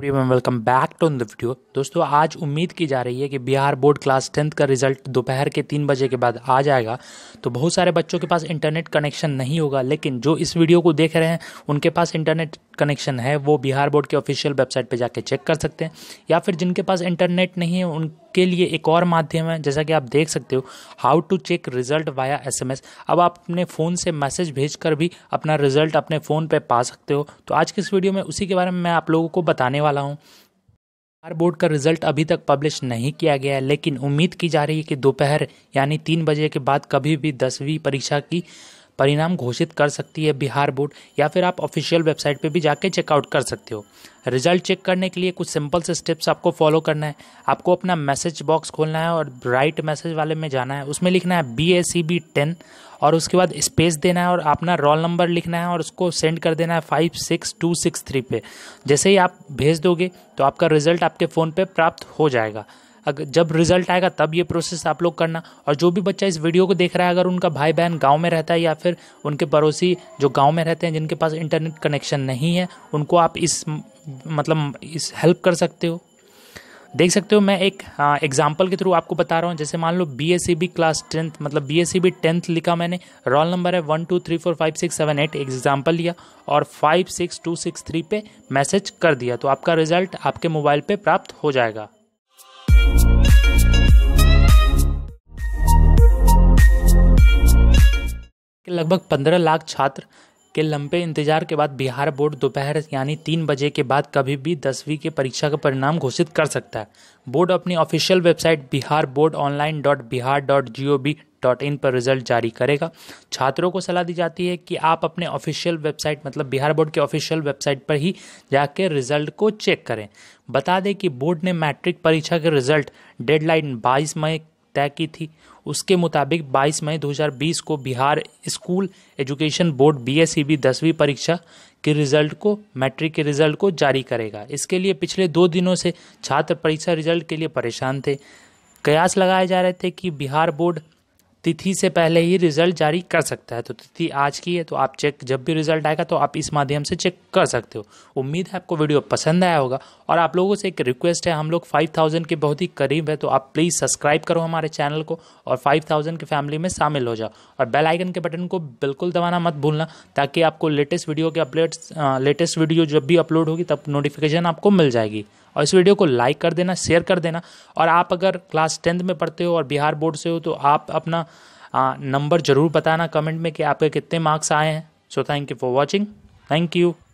welcome back to the video दोस्तों आज उम्मीद की जा रही है कि बिहार बोर्ड क्लास टेंथ का रिजल्ट दोपहर के तीन बजे के बाद आ जाएगा तो बहुत सारे बच्चों के पास इंटरनेट कनेक्शन नहीं होगा लेकिन जो इस वीडियो को देख रहे हैं उनके पास इंटरनेट कनेक्शन है वो बिहार बोर्ड के ऑफिशियल वेबसाइट पर जाके चेक कर सकते हैं या फिर जिनके पास इंटरनेट नहीं है उन इसके लिए एक और माध्यम है जैसा कि आप देख सकते हो how to check result via SMS अब आप अपने फ़ोन से मैसेज भेजकर भी अपना रिजल्ट अपने फ़ोन पर पा सकते हो तो आज के इस वीडियो में उसी के बारे में मैं आप लोगों को बताने वाला हूँ बिहार बोर्ड का रिजल्ट अभी तक पब्लिश नहीं किया गया है लेकिन उम्मीद की जा रही है कि दोपहर यानी तीन बजे के बाद कभी भी दसवीं परीक्षा की परिणाम घोषित कर सकती है बिहार बोर्ड या फिर आप ऑफिशियल वेबसाइट पे भी जाके चेकआउट कर सकते हो रिजल्ट चेक करने के लिए कुछ सिंपल से स्टेप्स आपको फॉलो करना है आपको अपना मैसेज बॉक्स खोलना है और राइट मैसेज वाले में जाना है उसमें लिखना है B A C B ten और उसके बाद स्पेस देना है और अपना रोल नंबर लिखना है और उसको सेंड कर देना है five six two six three पे जैसे ही आप भेज दोगे तो आपका रिजल्ट आपके फ़ोन पे प्राप्त हो जाएगा अगर जब रिजल्ट आएगा तब ये प्रोसेस आप लोग करना और जो भी बच्चा इस वीडियो को देख रहा है अगर उनका भाई बहन गाँव में रहता है या फिर उनके पड़ोसी जो गाँव में रहते हैं जिनके पास इंटरनेट कनेक्शन नहीं है उनको आप इस मतलब इस हेल्प कर सकते हो देख सकते हो मैं एक एग्जाम्पल हाँ, के थ्रू आपको बता रहा हूँ जैसे मान लो B S C B class tenth मतलब B S C B tenth लिखा मैंने रोल नंबर है one two three four five six seven eight example लिया और five six two six three पे मैसेज कर दिया तो आपका रिजल्ट आपके मोबाइल पे प्राप्त हो जाएगा लगभग पंद्रह लाख छात्र के लंबे इंतजार के बाद बिहार बोर्ड दोपहर यानी तीन बजे के बाद कभी भी दसवीं के परीक्षा का परिणाम घोषित कर सकता है बोर्ड अपनी official website Bihar board online dot Bihar dot G O V dot in पर रिजल्ट जारी करेगा छात्रों को सलाह दी जाती है कि आप अपने ऑफिशियल वेबसाइट मतलब बिहार बोर्ड के ऑफिशियल वेबसाइट पर ही जाकर रिजल्ट को चेक करें बता दें कि बोर्ड ने मैट्रिक परीक्षा के रिजल्ट डेडलाइन 22 मई तय की थी उसके मुताबिक 22 मई 2020 को Bihar school education board B e दसवीं परीक्षा के रिजल्ट को मैट्रिक के रिजल्ट को जारी करेगा इसके लिए पिछले दो दिनों से छात्र परीक्षा रिजल्ट के लिए परेशान थे कयास लगाए जा रहे थे कि बिहार बोर्ड तिथि से पहले ही रिजल्ट जारी कर सकता है तो तिथि आज की है तो आप चेक जब भी रिजल्ट आएगा तो आप इस माध्यम से चेक कर सकते हो उम्मीद है आपको वीडियो पसंद आया होगा और आप लोगों से एक रिक्वेस्ट है हम लोग 5000 के बहुत ही करीब है तो आप प्लीज़ सब्सक्राइब करो हमारे चैनल को और 5000 की फैमिली में शामिल हो जाओ और बेल आइकन के बटन को बिल्कुल दबाना मत भूलना ताकि आपको लेटेस्ट वीडियो के अपडेट्स लेटेस्ट वीडियो जब भी अपलोड होगी तब नोटिफिकेशन आपको मिल जाएगी और इस वीडियो को लाइक कर देना शेयर कर देना और आप अगर क्लास टेंथ में पढ़ते हो और बिहार बोर्ड से हो तो आप अपना नंबर ज़रूर बताना कमेंट में कि आपके कितने मार्क्स आए हैं so thank you for watching thank you